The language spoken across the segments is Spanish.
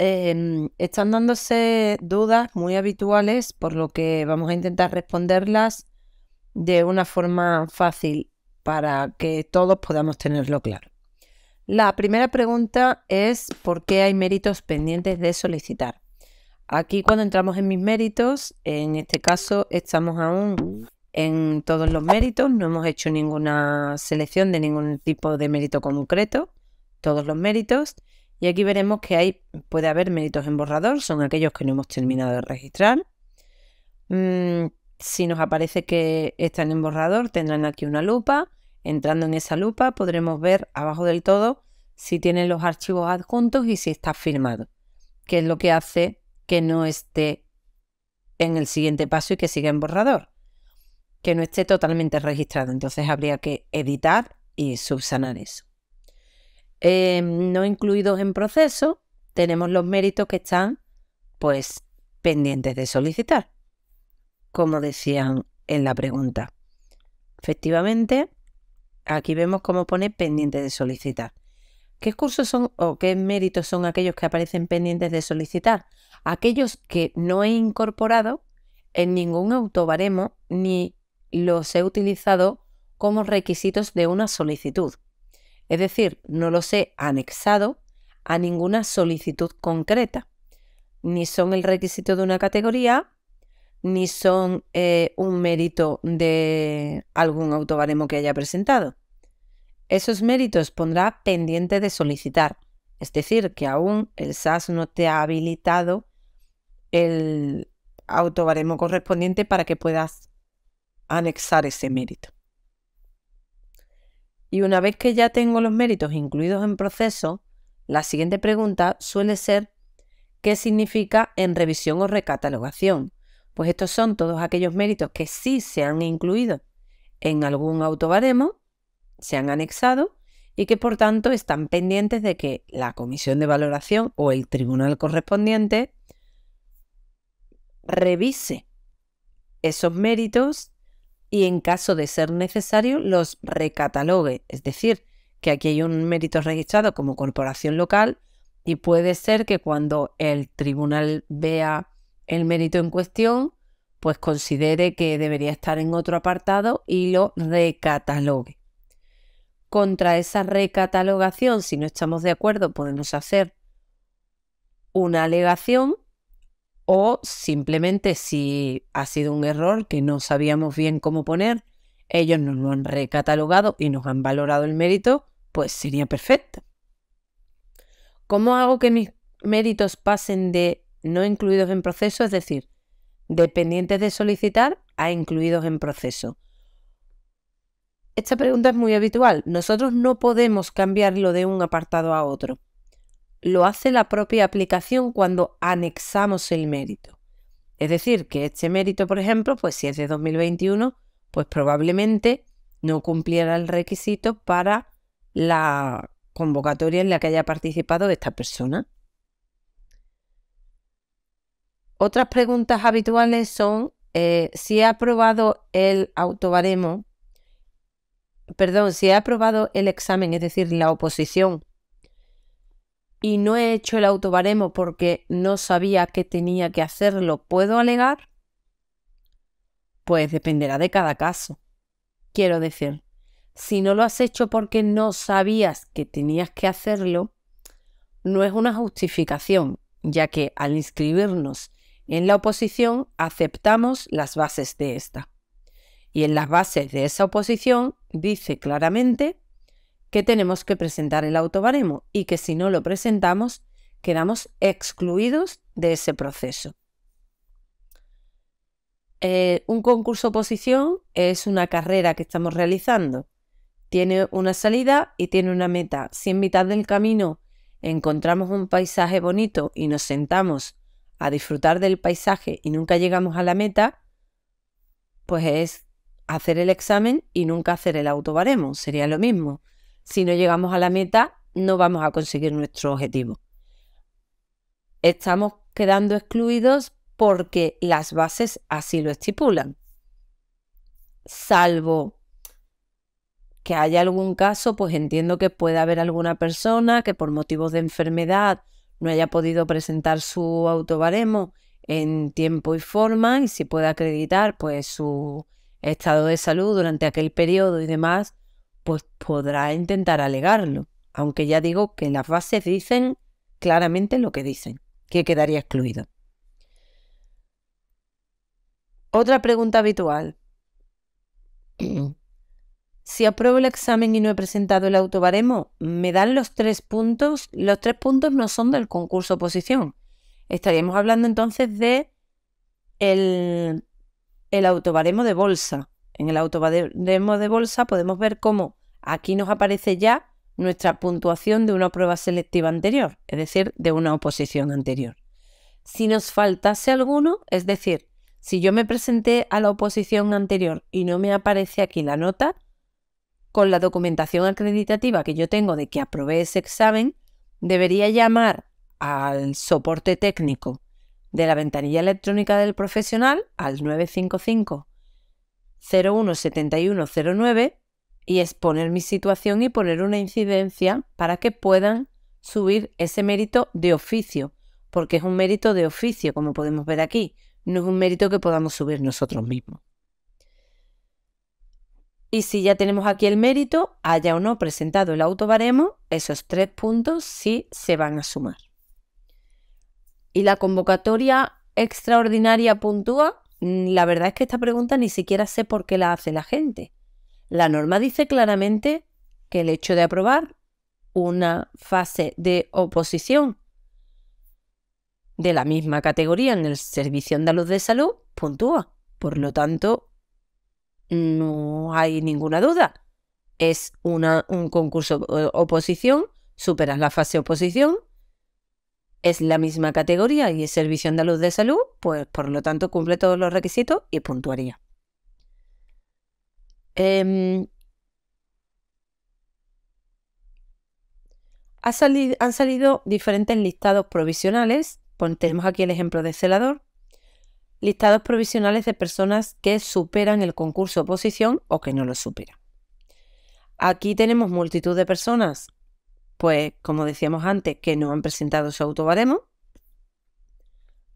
Em, están dándose dudas muy habituales, por lo que vamos a intentar responderlas de una forma fácil para que todos podamos tenerlo claro. La primera pregunta es ¿por qué hay méritos pendientes de solicitar? Aquí cuando entramos en mis méritos, en este caso estamos aún en todos los méritos, no hemos hecho ninguna selección de ningún tipo de mérito concreto, todos los méritos. Y aquí veremos que hay, puede haber méritos en borrador, son aquellos que no hemos terminado de registrar. Mm, si nos aparece que están en borrador, tendrán aquí una lupa. Entrando en esa lupa podremos ver abajo del todo si tienen los archivos adjuntos y si está firmado, que es lo que hace que no esté en el siguiente paso y que siga en borrador, que no esté totalmente registrado. Entonces habría que editar y subsanar eso. Eh, no incluidos en proceso, tenemos los méritos que están pues pendientes de solicitar, como decían en la pregunta. Efectivamente, aquí vemos cómo pone pendientes de solicitar. ¿Qué cursos son o qué méritos son aquellos que aparecen pendientes de solicitar? Aquellos que no he incorporado en ningún autobaremo ni los he utilizado como requisitos de una solicitud es decir, no los he anexado a ninguna solicitud concreta. Ni son el requisito de una categoría, ni son eh, un mérito de algún autobaremo que haya presentado. Esos méritos pondrá pendiente de solicitar, es decir, que aún el SAS no te ha habilitado el autobaremo correspondiente para que puedas anexar ese mérito. Y una vez que ya tengo los méritos incluidos en proceso, la siguiente pregunta suele ser ¿qué significa en revisión o recatalogación? Pues estos son todos aquellos méritos que sí se han incluido en algún autobaremo, se han anexado y que por tanto están pendientes de que la comisión de valoración o el tribunal correspondiente revise esos méritos y en caso de ser necesario los recatalogue. Es decir, que aquí hay un mérito registrado como corporación local y puede ser que cuando el tribunal vea el mérito en cuestión, pues considere que debería estar en otro apartado y lo recatalogue. Contra esa recatalogación, si no estamos de acuerdo, podemos hacer una alegación o simplemente si ha sido un error que no sabíamos bien cómo poner, ellos nos lo han recatalogado y nos han valorado el mérito, pues sería perfecto. ¿Cómo hago que mis méritos pasen de no incluidos en proceso, es decir, dependientes de solicitar, a incluidos en proceso? Esta pregunta es muy habitual. Nosotros no podemos cambiarlo de un apartado a otro lo hace la propia aplicación cuando anexamos el mérito. Es decir, que este mérito, por ejemplo, pues si es de 2021, pues probablemente no cumpliera el requisito para la convocatoria en la que haya participado esta persona. Otras preguntas habituales son eh, si ha aprobado el autobaremo, perdón, si ha aprobado el examen, es decir, la oposición y no he hecho el autobaremo porque no sabía que tenía que hacerlo, ¿puedo alegar? Pues dependerá de cada caso. Quiero decir, si no lo has hecho porque no sabías que tenías que hacerlo, no es una justificación, ya que al inscribirnos en la oposición aceptamos las bases de esta. Y en las bases de esa oposición dice claramente que tenemos que presentar el autobaremo y que si no lo presentamos quedamos excluidos de ese proceso. Eh, un concurso oposición es una carrera que estamos realizando. Tiene una salida y tiene una meta. Si en mitad del camino encontramos un paisaje bonito y nos sentamos a disfrutar del paisaje y nunca llegamos a la meta, pues es hacer el examen y nunca hacer el autobaremo. Sería lo mismo si no llegamos a la meta, no vamos a conseguir nuestro objetivo. Estamos quedando excluidos porque las bases así lo estipulan. Salvo que haya algún caso, pues entiendo que pueda haber alguna persona que por motivos de enfermedad no haya podido presentar su autobaremo en tiempo y forma y si puede acreditar pues su estado de salud durante aquel periodo y demás, pues podrá intentar alegarlo, aunque ya digo que las bases dicen claramente lo que dicen, que quedaría excluido. Otra pregunta habitual. Si apruebo el examen y no he presentado el autobaremo, me dan los tres puntos. Los tres puntos no son del concurso oposición. Estaríamos hablando entonces de el, el autobaremo de bolsa. En el autobaremo de bolsa podemos ver cómo Aquí nos aparece ya nuestra puntuación de una prueba selectiva anterior, es decir, de una oposición anterior. Si nos faltase alguno, es decir, si yo me presenté a la oposición anterior y no me aparece aquí la nota, con la documentación acreditativa que yo tengo de que aprobé ese examen, debería llamar al soporte técnico de la ventanilla electrónica del profesional al 955 017109 y exponer mi situación y poner una incidencia para que puedan subir ese mérito de oficio, porque es un mérito de oficio, como podemos ver aquí, no es un mérito que podamos subir nosotros mismos. Y si ya tenemos aquí el mérito, haya o no presentado el autobaremo, esos tres puntos sí se van a sumar. Y la convocatoria extraordinaria puntúa, mm, la verdad es que esta pregunta ni siquiera sé por qué la hace la gente. La norma dice claramente que el hecho de aprobar una fase de oposición de la misma categoría en el Servicio Andaluz de Salud puntúa. Por lo tanto, no hay ninguna duda. Es un concurso eh, oposición, superas la fase oposición, es la misma categoría y es Servicio Andaluz de Salud, pues por lo tanto cumple todos los requisitos y puntuaría. Em, han salido diferentes listados provisionales. tenemos aquí el ejemplo de celador. Listados provisionales de personas que superan el concurso oposición o que no lo superan. Aquí tenemos multitud de personas, pues como decíamos antes, que no han presentado su autobaremo.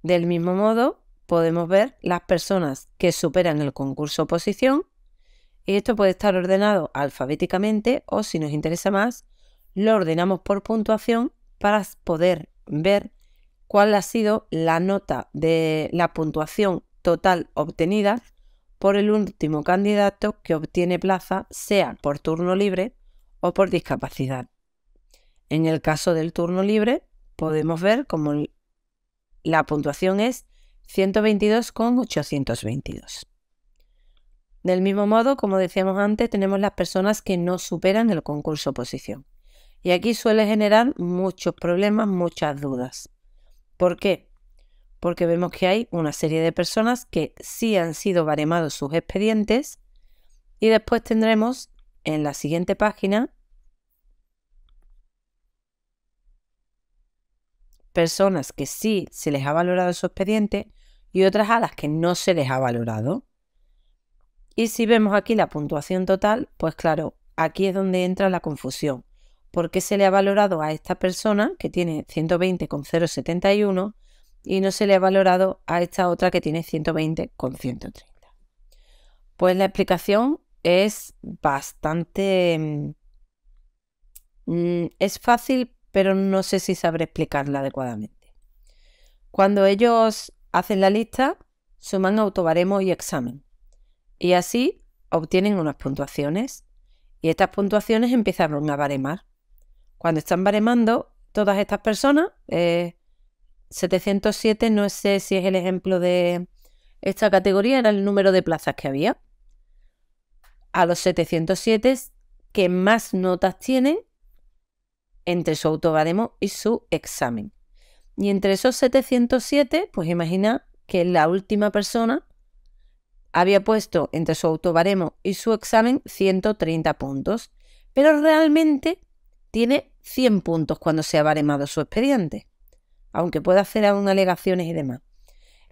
Del mismo modo, podemos ver las personas que superan el concurso oposición y esto puede estar ordenado alfabéticamente o, si nos interesa más, lo ordenamos por puntuación para poder ver cuál ha sido la nota de la puntuación total obtenida por el último candidato que obtiene plaza, sea por turno libre o por discapacidad. En el caso del turno libre, podemos ver cómo la puntuación es 122,822. Del mismo modo, como decíamos antes, tenemos las personas que no superan el concurso oposición. Y aquí suele generar muchos problemas, muchas dudas. ¿Por qué? Porque vemos que hay una serie de personas que sí han sido baremados sus expedientes y después tendremos en la siguiente página personas que sí se les ha valorado su expediente y otras a las que no se les ha valorado. Y si vemos aquí la puntuación total, pues claro, aquí es donde entra la confusión. ¿Por qué se le ha valorado a esta persona que tiene 120,071 y no se le ha valorado a esta otra que tiene 120,130? Pues la explicación es bastante... Mm, mm, es fácil, pero no sé si sabré explicarla adecuadamente. Cuando ellos hacen la lista, suman autobaremos y examen. Y así obtienen unas puntuaciones. Y estas puntuaciones empezaron a baremar. Cuando están baremando, todas estas personas, 707, eh, no sé si es el ejemplo de esta categoría, era el número de plazas que había. A los 707 que más notas tienen entre su autobaremo y su examen. Y entre esos 707, pues imagina que la última persona había puesto entre su autobaremo y su examen 130 puntos, pero realmente tiene 100 puntos cuando se ha baremado su expediente, aunque pueda hacer aún alegaciones y demás.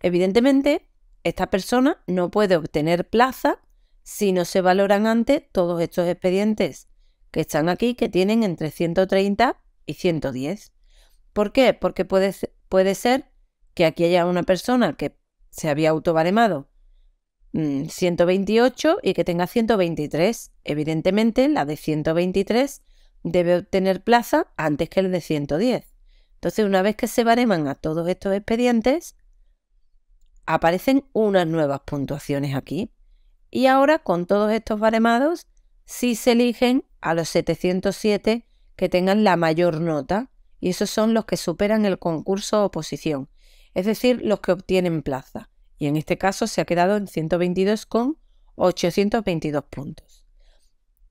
Evidentemente, esta persona no puede obtener plaza si no se valoran antes todos estos expedientes que están aquí, que tienen entre 130 y 110. ¿Por qué? Porque puede, puede ser que aquí haya una persona que se había autobaremado 128 mm, y que tenga 123. Evidentemente, la de 123 debe obtener plaza antes que el de 110. Entonces, una vez que se bareman a todos estos expedientes, aparecen unas nuevas puntuaciones aquí. Y ahora, con todos estos baremados, sí se eligen a los 707 que tengan la mayor nota, y esos son los que superan el concurso oposición, es decir, los que obtienen plaza y en este caso se ha quedado en 122,822 puntos.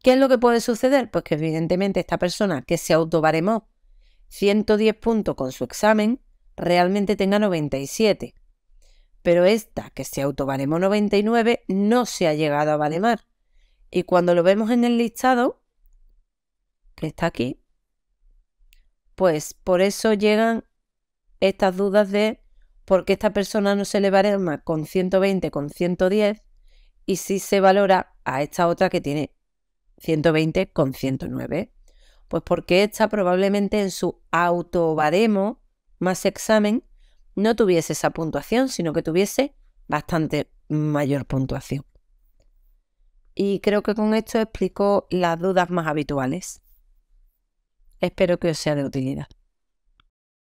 ¿Qué es lo que puede suceder? Pues que evidentemente esta persona que se autobaremó 110 puntos con su examen realmente tenga 97. Pero esta que se autobaremó 99 no se ha llegado a valemar. Y cuando lo vemos en el listado, que está aquí, pues por eso llegan estas dudas de porque esta persona no se le valora con 120, con 110 y si se valora a esta otra que tiene 120 con 109. Pues porque esta probablemente en su autobaremo más examen no tuviese esa puntuación, sino que tuviese bastante mayor puntuación. Y creo que con esto explico las dudas más habituales. Espero que os sea de utilidad.